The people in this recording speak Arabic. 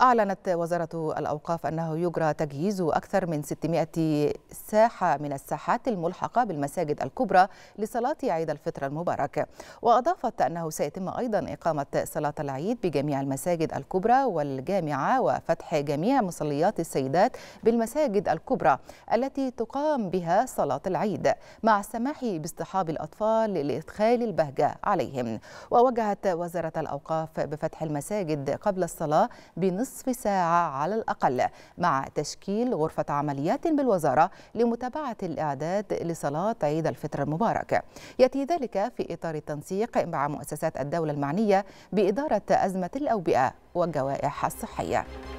أعلنت وزارة الأوقاف أنه يجرى تجهيز أكثر من 600 ساحة من الساحات الملحقة بالمساجد الكبرى لصلاة عيد الفطر المبارك وأضافت أنه سيتم أيضا إقامة صلاة العيد بجميع المساجد الكبرى والجامعة وفتح جميع مصليات السيدات بالمساجد الكبرى التي تقام بها صلاة العيد مع السماح باصطحاب الأطفال لإدخال البهجة عليهم ووجهت وزارة الأوقاف بفتح المساجد قبل الصلاة بنصف نصف ساعة على الأقل مع تشكيل غرفة عمليات بالوزارة لمتابعة الإعداد لصلاة عيد الفطر المبارك يأتي ذلك في إطار التنسيق مع مؤسسات الدولة المعنية بإدارة أزمة الأوبئة والجوائح الصحية